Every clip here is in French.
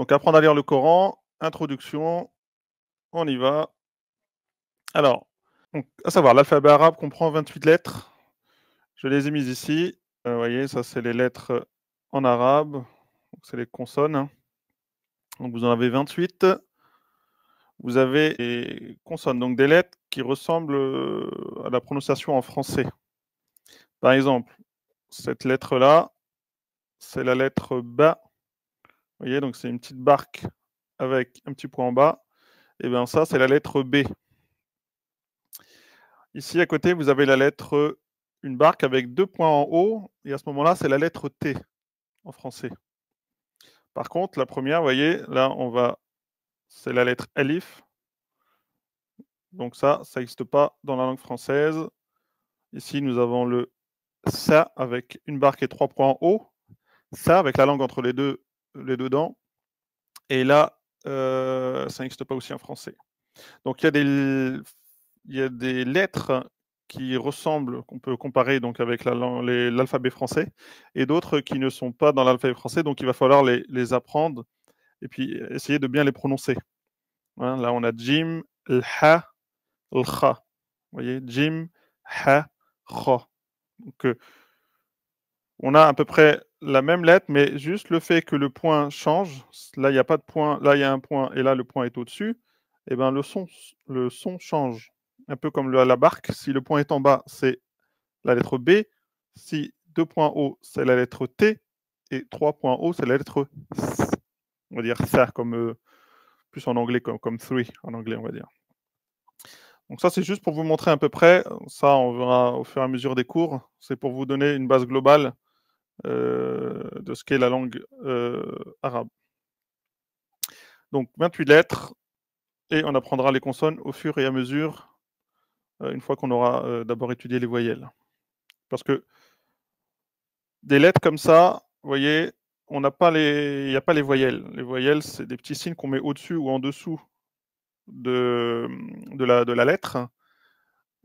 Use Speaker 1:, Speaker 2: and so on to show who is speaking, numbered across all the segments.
Speaker 1: Donc apprendre à lire le Coran, introduction, on y va. Alors, à savoir, l'alphabet arabe comprend 28 lettres. Je les ai mises ici. Euh, vous voyez, ça c'est les lettres en arabe, c'est les consonnes. Hein. Donc vous en avez 28. Vous avez des consonnes, donc des lettres qui ressemblent euh, à la prononciation en français. Par exemple, cette lettre-là, c'est la lettre ba vous voyez, donc c'est une petite barque avec un petit point en bas. Et eh bien ça, c'est la lettre B. Ici, à côté, vous avez la lettre, une barque avec deux points en haut. Et à ce moment-là, c'est la lettre T en français. Par contre, la première, vous voyez, là, on va, c'est la lettre Alif. Donc ça, ça n'existe pas dans la langue française. Ici, nous avons le ça avec une barque et trois points en haut. Ça, avec la langue entre les deux, les dedans. Et là, euh, ça n'existe pas aussi en français. Donc il y a des, lettres qui ressemblent, qu'on peut comparer donc avec l'alphabet français, et d'autres qui ne sont pas dans l'alphabet français, donc il va falloir les, apprendre et puis essayer de bien les prononcer. Hein, là, on a Jim, l'ha, Vous voyez, Jim, ha, kha on a à peu près la même lettre, mais juste le fait que le point change, là il n'y a pas de point, là il y a un point et là le point est au-dessus, et eh ben, le, son, le son change. Un peu comme la barque, si le point est en bas, c'est la lettre B, si deux points haut, c'est la lettre T, et trois points haut, c'est la lettre S. On va dire ça comme euh, plus en anglais, comme, comme three en anglais, on va dire. Donc ça, c'est juste pour vous montrer à peu près. Ça, on verra au fur et à mesure des cours. C'est pour vous donner une base globale euh, de ce qu'est la langue euh, arabe. Donc 28 lettres, et on apprendra les consonnes au fur et à mesure, euh, une fois qu'on aura d'abord étudié les voyelles. Parce que des lettres comme ça, vous voyez, on n'a pas les, il n'y a pas les voyelles. Les voyelles, c'est des petits signes qu'on met au-dessus ou en dessous de, la, de la lettre.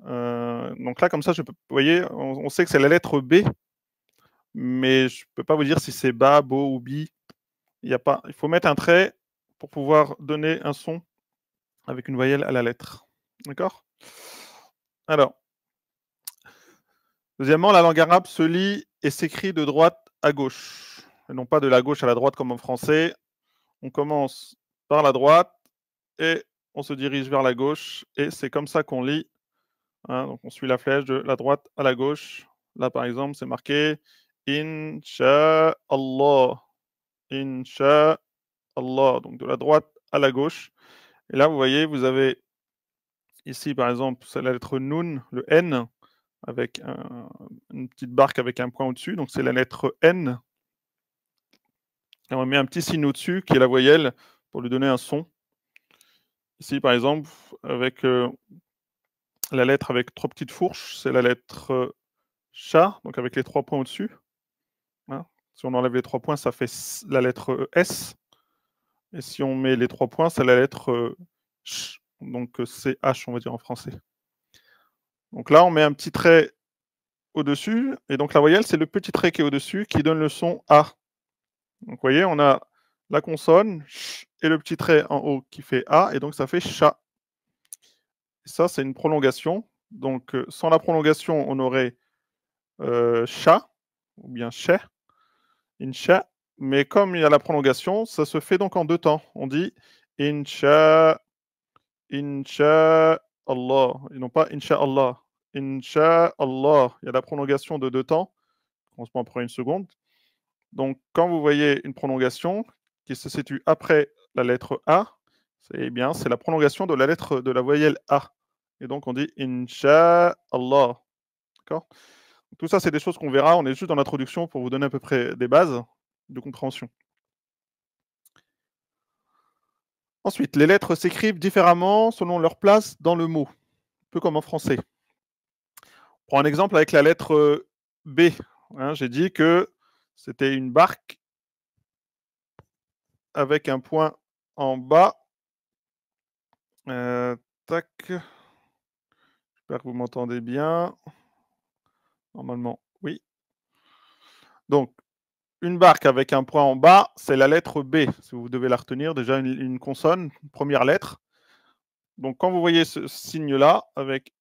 Speaker 1: donc là, comme ça, je peux, vous voyez, on, on sait que c'est la lettre B mais je ne peux pas vous dire si c'est bas, beau ou bi. Il, y a pas... Il faut mettre un trait pour pouvoir donner un son avec une voyelle à la lettre. D'accord Alors, deuxièmement, la langue arabe se lit et s'écrit de droite à gauche, et non pas de la gauche à la droite comme en français. On commence par la droite et on se dirige vers la gauche, et c'est comme ça qu'on lit. Hein. donc on suit la flèche de la droite à la gauche. Là, par exemple, c'est marqué Incha Allah. Incha Allah. Donc de la droite à la gauche. Et là, vous voyez, vous avez ici, par exemple, c'est la lettre Nun, le N, avec une petite barque avec un point au-dessus. Donc c'est la lettre N. Et on met un petit signe au-dessus qui est la voyelle pour lui donner un son. Ici, par exemple, avec euh, la lettre avec trois petites fourches, c'est la lettre Cha, euh, donc avec les trois points au-dessus. Hein? si on enlève les trois points, ça fait la lettre euh, S. Et si on met les trois points, c'est la lettre euh, Ch. Donc CH, euh, on va dire en français. Donc là, on met un petit trait au-dessus. Et donc la voyelle, c'est le petit trait qui est au-dessus qui donne le son A. Donc vous voyez, on a la consonne ch, et le petit trait en haut qui fait A. Et donc ça fait chat. Et ça, c'est une prolongation. Donc sans la prolongation, on aurait euh, chat ou bien chat. Incha. Mais comme il y a la prolongation, ça se fait donc en deux temps. On dit Incha, Incha Allah. Et non pas Incha Allah. Incha Allah. Il y a la prolongation de deux temps. On se prend pour une seconde. Donc, quand vous voyez une prolongation qui se situe après la lettre A, c'est eh bien, c'est la prolongation de la lettre de la voyelle A. Et donc, on dit Incha Allah. D'accord tout ça, c'est des choses qu'on verra. On est juste dans l'introduction pour vous donner à peu près des bases de compréhension. Ensuite, les lettres s'écrivent différemment selon leur place dans le mot, un peu comme en français. On prend un exemple avec la lettre euh, B. Hein. J'ai dit que c'était une barque avec un point en bas. Euh, tac. J'espère que vous m'entendez bien. Normalement, oui. Donc, une barque avec un point en bas, c'est la lettre B. Si vous devez la retenir, déjà une, consonne, une première lettre. Donc, quand vous voyez ce signe-là, avec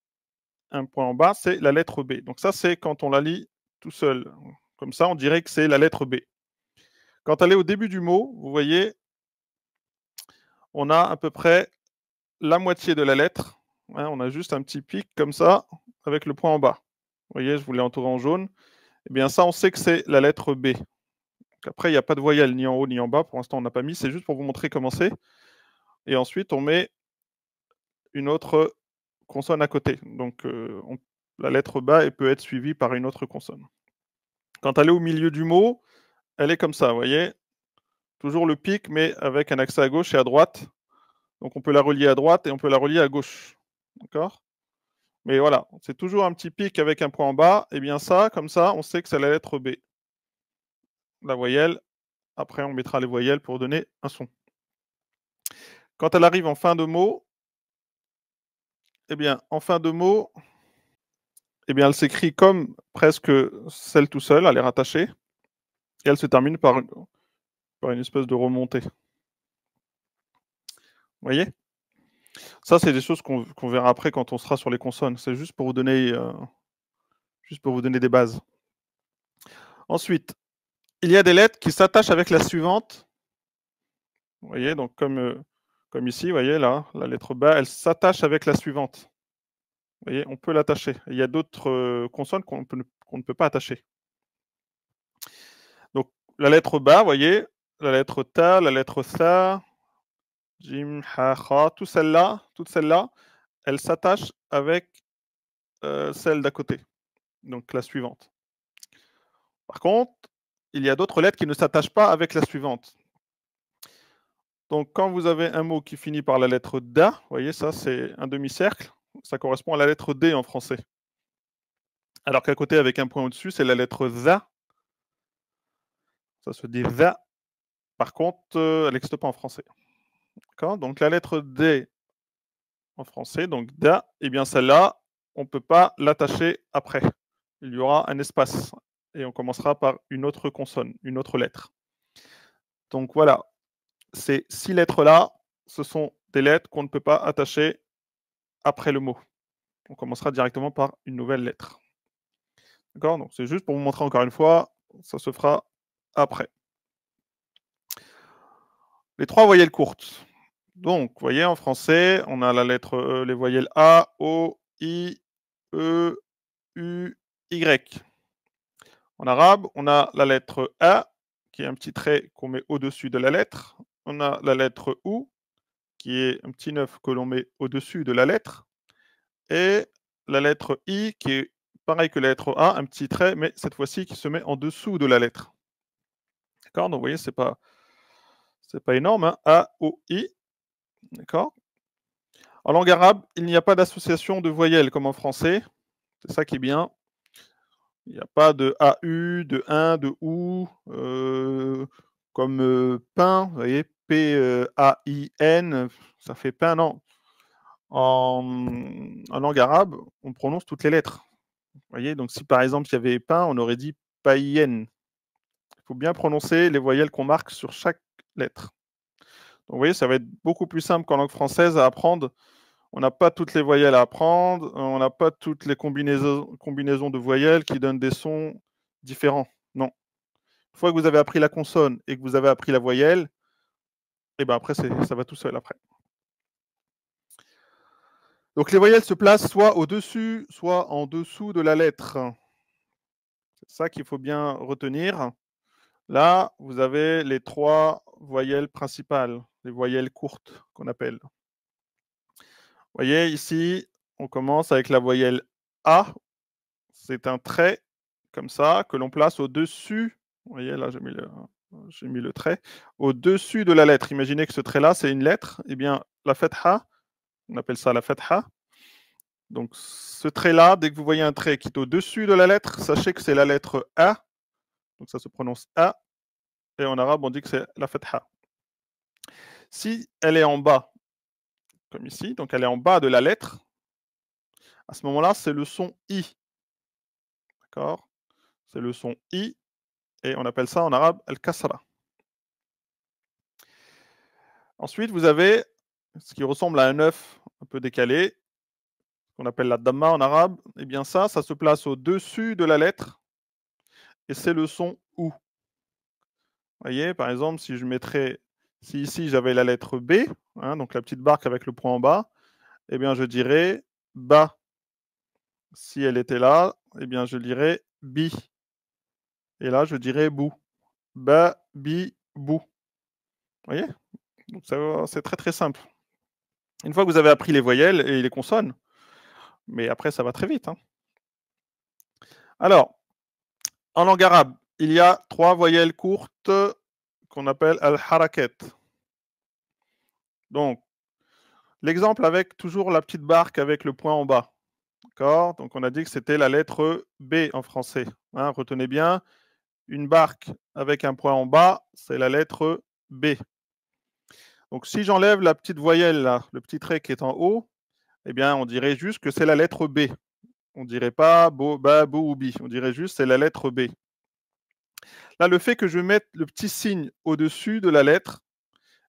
Speaker 1: un point en bas, c'est la lettre B. Donc, ça, c'est quand on la lit tout seul. Comme ça, on dirait que c'est la lettre B. Quand elle est au début du mot, vous voyez, on a à peu près la moitié de la lettre. Hein, on a juste un petit pic comme ça, avec le point en bas voyez, je vous l'ai entouré en jaune. Eh bien, ça, on sait que c'est la lettre B. après, il n'y a pas de voyelle ni en haut ni en bas. Pour l'instant, on n'a pas mis. C'est juste pour vous montrer comment c'est. Et ensuite, on met une autre consonne à côté. Donc, euh, la lettre B peut être suivie par une autre consonne. Quand elle est au milieu du mot, elle est comme ça, vous voyez Toujours le pic, mais avec un accès à gauche et à droite. Donc, on peut la relier à droite et on peut la relier à gauche. D'accord mais voilà, c'est toujours un petit pic avec un point en bas. Et eh bien ça, comme ça, on sait que c'est la lettre B. La voyelle. Après, on mettra les voyelles pour donner un son. Quand elle arrive en fin de mot, et eh bien, en fin de mot, eh bien, elle s'écrit comme presque celle tout seule, elle est rattachée. Et elle se termine par par une espèce de remontée. Vous voyez ça, c'est des choses qu'on verra après quand on sera sur les consonnes. C'est juste pour vous donner euh, juste pour vous donner des bases. Ensuite, il y a des lettres qui s'attachent avec la suivante. Vous voyez, donc comme, euh, ici, vous voyez là, la lettre bas, elle s'attache avec la suivante. Vous voyez, on peut l'attacher. Il y a d'autres euh, consonnes qu'on ne peut pas attacher. Donc la lettre bas, vous voyez, la lettre ta, la lettre sa, Jim, Ha, Kha, toutes celles-là, toutes celles-là, elles s'attachent avec euh, celle d'à côté, donc la suivante. Par contre, il y a d'autres lettres qui ne s'attachent pas avec la suivante. Donc, quand vous avez un mot qui finit par la lettre DA, vous voyez, ça, c'est un demi-cercle. Ça correspond à la lettre D en français. Alors qu'à côté, avec un point au-dessus, c'est la lettre ZA. Ça se dit ZA. Par contre, euh, elle n'existe pas en français. Donc la lettre D en français, donc DA, eh bien celle-là, on ne peut pas l'attacher après. Il y aura un espace et on commencera par une autre consonne, une autre lettre. Donc voilà, ces six lettres-là, ce sont des lettres qu'on ne peut pas attacher après le mot. On commencera directement par une nouvelle lettre. D'accord Donc c'est juste pour vous montrer encore une fois, ça se fera après les trois voyelles courtes. Donc, vous voyez, en français, on a la lettre e, les voyelles A, O, I, E, U, Y. En arabe, on a la lettre A, qui est un petit trait qu'on met au-dessus de la lettre. On a la lettre OU, qui est un petit neuf que l'on met au-dessus de la lettre. Et la lettre I, qui est pareil que la lettre A, un petit trait, mais cette fois-ci qui se met en dessous de la lettre. D'accord Donc, vous voyez, n'est pas c'est pas énorme, hein A-O-I. D'accord En langue arabe, il n'y a pas d'association de voyelles comme en français. C'est ça qui est bien. Il n'y a pas de A, AU, de 1, de OU, euh, comme euh, pain, vous voyez, P-A-I-N, euh, ça fait pain, non. En, en, langue arabe, on prononce toutes les lettres. Vous voyez, donc si par exemple il y avait pain, on aurait dit païen. Il faut bien prononcer les voyelles qu'on marque sur chaque donc, vous voyez, ça va être beaucoup plus simple qu'en langue française à apprendre. On n'a pas toutes les voyelles à apprendre, on n'a pas toutes les combinaisons, de voyelles qui donnent des sons différents. Non. Une fois que vous avez appris la consonne et que vous avez appris la voyelle, et eh ben après, ça va tout seul après. Donc les voyelles se placent soit au-dessus, soit en dessous de la lettre. C'est ça qu'il faut bien retenir. Là, vous avez les trois voyelles principales, les voyelles courtes qu'on appelle. Vous voyez ici, on commence avec la voyelle A. C'est un trait comme ça que l'on place au-dessus. Vous voyez là, j'ai mis, le trait. Au-dessus de la lettre. Imaginez que ce trait-là, c'est une lettre. Eh bien, la fetha, on appelle ça la fetha. Donc ce trait-là, dès que vous voyez un trait qui est au-dessus de la lettre, sachez que c'est la lettre A donc ça se prononce A. Et en arabe, on dit que c'est la fatha. Si elle est en bas, comme ici, donc elle est en bas de la lettre, à ce moment-là, c'est le son I. D'accord C'est le son I. Et on appelle ça en arabe al-kasra. Ensuite, vous avez ce qui ressemble à un œuf un peu décalé, qu'on appelle la damma en arabe. Et eh bien ça, ça se place au-dessus de la lettre et c'est le son OU. voyez, par exemple, si je mettrais, si ici j'avais la lettre B, hein, donc la petite barque avec le point en bas, eh bien je dirais bas. Si elle était là, eh bien je dirais bi. Et là, je dirais bou. Ba, bi, bou. Vous voyez Donc c'est très très simple. Une fois que vous avez appris les voyelles et les consonnes, mais après ça va très vite. Hein. Alors, en langue arabe, il y a trois voyelles courtes qu'on appelle al-haraket. Donc, l'exemple avec toujours la petite barque avec le point en bas. D'accord Donc, on a dit que c'était la lettre B en français. Hein, retenez bien, une barque avec un point en bas, c'est la lettre B. Donc, si j'enlève la petite voyelle, là, le petit trait qui est en haut, eh bien, on dirait juste que c'est la lettre B. On dirait pas bo, ba, bo ou bi. On dirait juste c'est la lettre B. Là, le fait que je mette le petit signe au-dessus de la lettre,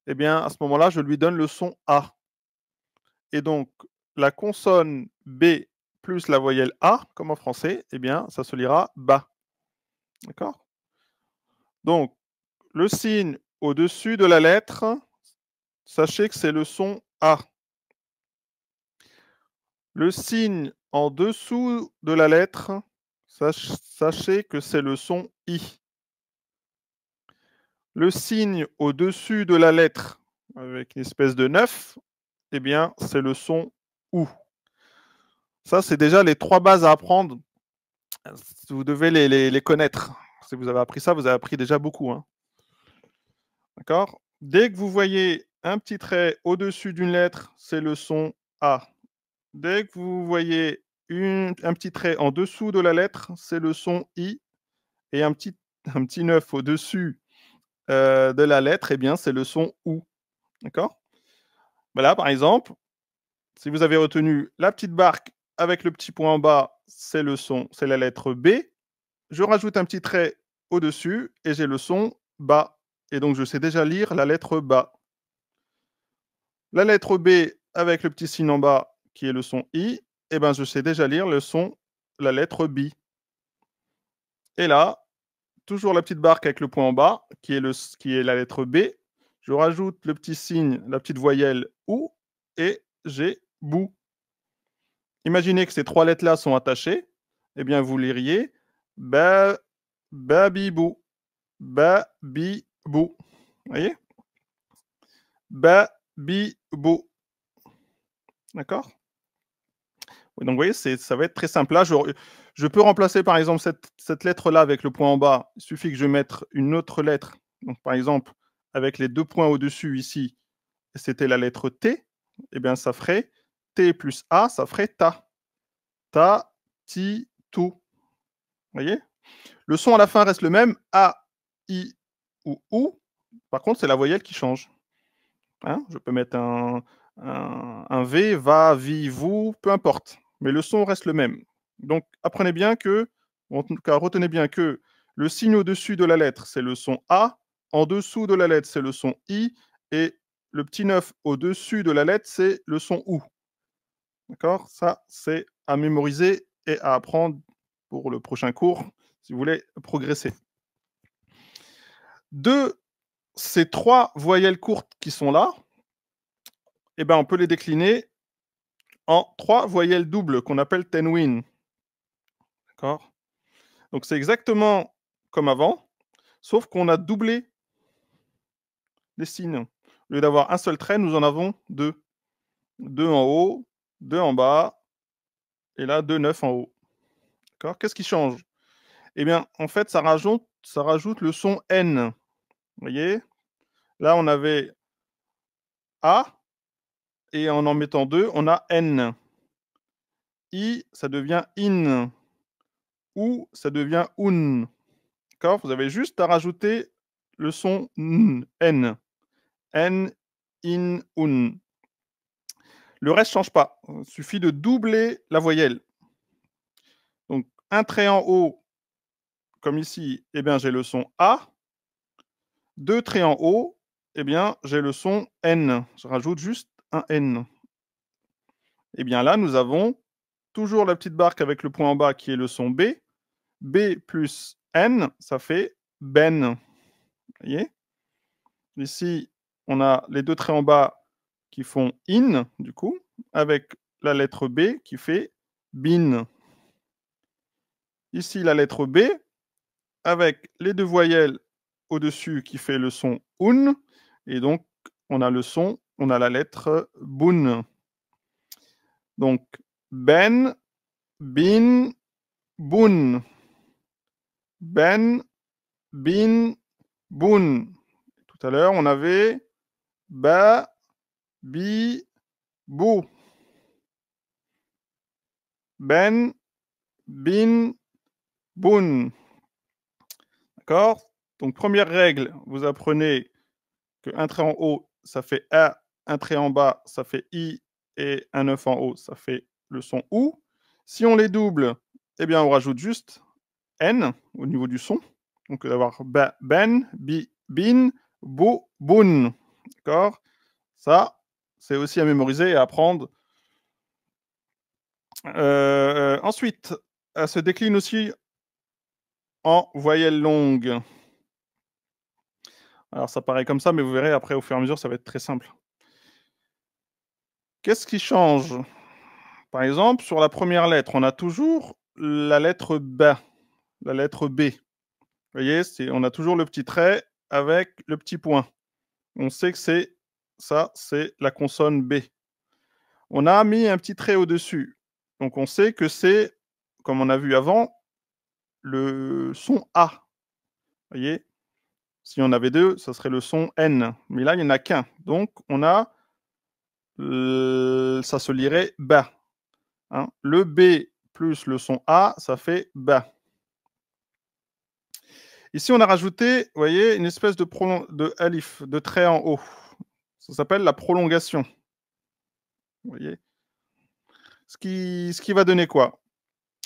Speaker 1: eh bien, à ce moment-là, je lui donne le son A. Et donc, la consonne B plus la voyelle A, comme en français, eh bien, ça se lira ba. D'accord Donc, le signe au-dessus de la lettre, sachez que c'est le son A. Le signe en dessous de la lettre, sachez que c'est le son I. Le signe au-dessus de la lettre, avec une espèce de 9, eh bien, c'est le son OU. Ça, c'est déjà les trois bases à apprendre. Vous devez les, connaître. Si vous avez appris ça, vous avez appris déjà beaucoup. Hein. D'accord Dès que vous voyez un petit trait au-dessus d'une lettre, c'est le son A. Dès que vous voyez un petit trait en dessous de la lettre, c'est le son I. Et un petit, un petit 9 au-dessus euh, de la lettre, eh bien, c'est le son OU. D'accord Voilà, bah par exemple, si vous avez retenu la petite barque avec le petit point en bas, c'est le son, c'est la lettre B. Je rajoute un petit trait au-dessus et j'ai le son ba ». Et donc, je sais déjà lire la lettre ba ». La lettre B avec le petit signe en bas, qui est le son I, eh bien, je sais déjà lire le son, la lettre B. Et là, toujours la petite barque avec le point en bas, qui est, le, qui est la lettre B. Je rajoute le petit signe, la petite voyelle OU, et j'ai BOU. Imaginez que ces trois lettres-là sont attachées. Eh bien, vous liriez ba, babibou, babibou. Vous voyez Babibou. D'accord donc vous voyez, ça va être très simple. Là, je, peux remplacer par exemple cette, lettre-là avec le point en bas. Il suffit que je mette une autre lettre. Donc par exemple, avec les deux points au-dessus ici, c'était la lettre T. Eh bien, ça ferait T plus A, ça ferait Ta. Ta, Ti, TOU. Vous voyez Le son à la fin reste le même. A, I ou OU. Par contre, c'est la voyelle qui change. Hein je peux mettre un, un V, va, vi, vous, peu importe mais le son reste le même. Donc apprenez bien que, en tout cas retenez bien que le signe au-dessus de la lettre, c'est le son A, en dessous de la lettre, c'est le son I, et le petit 9 au-dessus de la lettre, c'est le son OU. D'accord Ça, c'est à mémoriser et à apprendre pour le prochain cours, si vous voulez progresser. De ces trois voyelles courtes qui sont là, eh ben, on peut les décliner en trois voyelles doubles qu'on appelle tenwin. D'accord Donc c'est exactement comme avant, sauf qu'on a doublé les signes. Au lieu d'avoir un seul trait, nous en avons deux. Deux en haut, deux en bas, et là deux neuf en haut. D'accord Qu'est-ce qui change Eh bien, en fait, ça rajoute, ça rajoute le son N. Vous voyez Là, on avait A, et en en mettant deux, on a n. I, ça devient in. Ou, ça devient un. D'accord Vous avez juste à rajouter le son n. N, n in, un. Le reste ne change pas. Il suffit de doubler la voyelle. Donc, un trait en haut, comme ici, et eh bien, j'ai le son A. Deux traits en haut, et eh bien, j'ai le son N. Je rajoute juste N. Et eh bien là, nous avons toujours la petite barque avec le point en bas qui est le son B. B plus N, ça fait ben. voyez Ici, on a les deux traits en bas qui font in, du coup, avec la lettre B qui fait bin. Ici, la lettre B, avec les deux voyelles au-dessus qui fait le son un, et donc on a le son on a la lettre boon. Donc, Ben, Bin, boon. Ben, Bin, BUN. Tout à l'heure, on avait Ba, Bi, Bou. Ben, Bin, boon. D'accord Donc, première règle, vous apprenez que un trait en haut, ça fait A un trait en bas, ça fait I, et un 9 en haut, ça fait le son OU. Si on les double, eh bien, on rajoute juste N au niveau du son. Donc, d'avoir ben, bi, bin, bo, boon. D'accord Ça, c'est aussi à mémoriser et à apprendre. Euh, ensuite, elle se décline aussi en voyelles longue. Alors, ça paraît comme ça, mais vous verrez après, au fur et à mesure, ça va être très simple. Qu'est-ce qui change Par exemple, sur la première lettre, on a toujours la lettre B. la lettre B. Vous voyez, on a toujours le petit trait avec le petit point. On sait que c'est ça, c'est la consonne B. On a mis un petit trait au-dessus. Donc on sait que c'est, comme on a vu avant, le son A. Vous voyez Si on avait deux, ça serait le son N. Mais là, il n'y en a qu'un. Donc on a euh, ça se lirait ba. Hein, le B plus le son A, ça fait ba. Ici, on a rajouté, voyez, une espèce de, de alif, de trait en haut. Ça s'appelle la prolongation. voyez ce qui, ce qui va donner quoi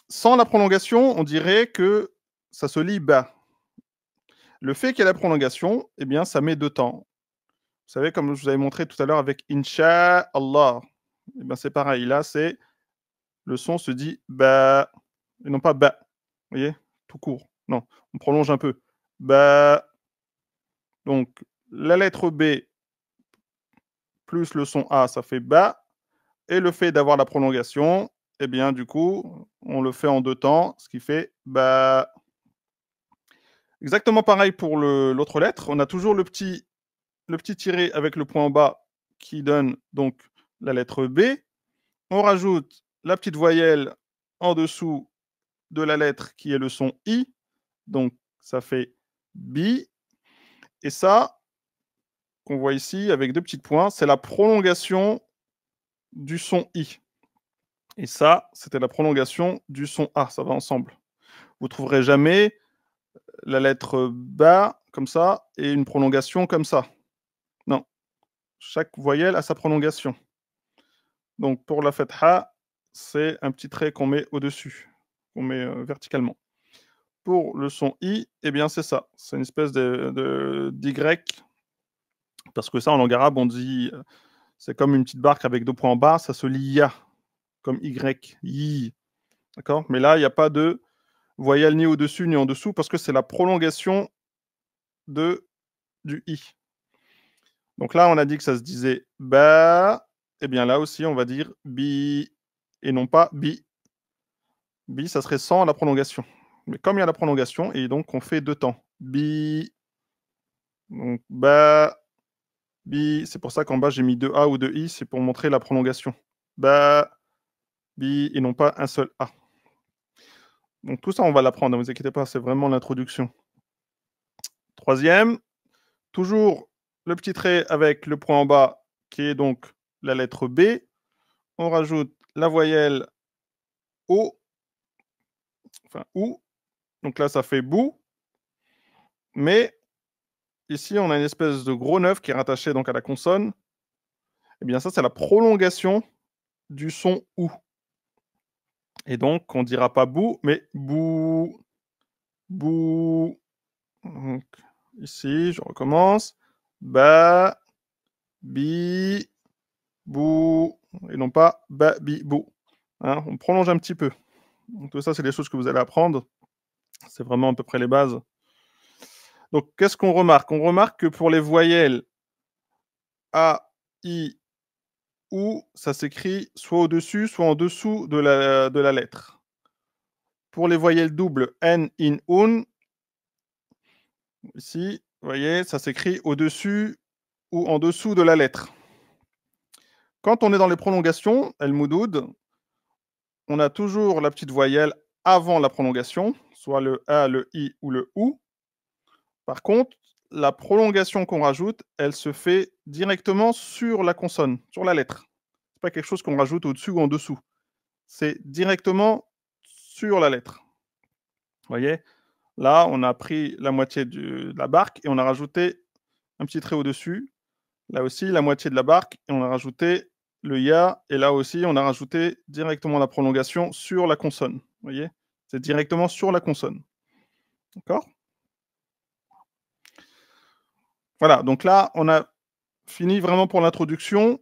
Speaker 1: Sans la prolongation, on dirait que ça se lit bas. Le fait qu'il y ait la prolongation, eh bien, ça met deux temps. Vous savez, comme je vous avais montré tout à l'heure avec Inch'Allah, eh ben, c'est pareil. Là, c'est le son se dit ba et non pas ba. Vous voyez Tout court. Non, on prolonge un peu. Ba. Donc, la lettre B plus le son A, ça fait ba. Et le fait d'avoir la prolongation, eh bien, du coup, on le fait en deux temps, ce qui fait ba. Exactement pareil pour l'autre lettre. On a toujours le petit le petit tiré avec le point en bas qui donne donc la lettre B. On rajoute la petite voyelle en dessous de la lettre qui est le son I. Donc ça fait bi. Et ça, qu'on voit ici avec deux petits points, c'est la prolongation du son I. Et ça, c'était la prolongation du son A. Ça va ensemble. Vous ne trouverez jamais la lettre bas comme ça et une prolongation comme ça chaque voyelle a sa prolongation. Donc pour la fête « ha », c'est un petit trait qu'on met au-dessus, qu'on met euh, verticalement. Pour le son i, eh bien c'est ça, c'est une espèce de, d'y, parce que ça en langue arabe on dit, euh, c'est comme une petite barque avec deux points en bas, ça se lit ya, comme y, i, d'accord Mais là il n'y a pas de voyelle ni au-dessus ni en dessous parce que c'est la prolongation de, du i. Donc là, on a dit que ça se disait ba. Eh bien là aussi, on va dire bi et non pas bi. Bi, ça serait sans la prolongation. Mais comme il y a la prolongation, et donc on fait deux temps. Bi. Donc ba. Bi. C'est pour ça qu'en bas, j'ai mis deux A ou deux I. C'est pour montrer la prolongation. Ba. Bi et non pas un seul A. Donc tout ça, on va l'apprendre. Ne vous inquiétez pas, c'est vraiment l'introduction. Troisième, toujours le petit trait avec le point en bas qui est donc la lettre B. On rajoute la voyelle O, enfin OU. Donc là, ça fait BOU. Mais ici, on a une espèce de gros neuf qui est rattaché donc à la consonne. Et eh bien ça, c'est la prolongation du son OU. Et donc, on dira pas BOU, mais bou, bou. ici, je recommence ba, bi, bou, et non pas ba, bi, bou. Hein. on prolonge un petit peu. Donc, tout ça, c'est des choses que vous allez apprendre. C'est vraiment à peu près les bases. Donc, qu'est-ce qu'on remarque On remarque que pour les voyelles A, I, ou, ça s'écrit soit au-dessus, soit en dessous de la, de la lettre. Pour les voyelles doubles N, IN, UN, ici, vous voyez, ça s'écrit au-dessus ou en dessous de la lettre. Quand on est dans les prolongations, El Moudoud, on a toujours la petite voyelle avant la prolongation, soit le A, le I ou le OU. Par contre, la prolongation qu'on rajoute, elle se fait directement sur la consonne, sur la lettre. Ce n'est pas quelque chose qu'on rajoute au-dessus ou en dessous. C'est directement sur la lettre. Vous voyez Là, on a pris la moitié de la barque et on a rajouté un petit trait au-dessus. Là aussi, la moitié de la barque et on a rajouté le ya. Et là aussi, on a rajouté directement la prolongation sur la consonne. Vous voyez C'est directement sur la consonne. D'accord Voilà, donc là, on a fini vraiment pour l'introduction.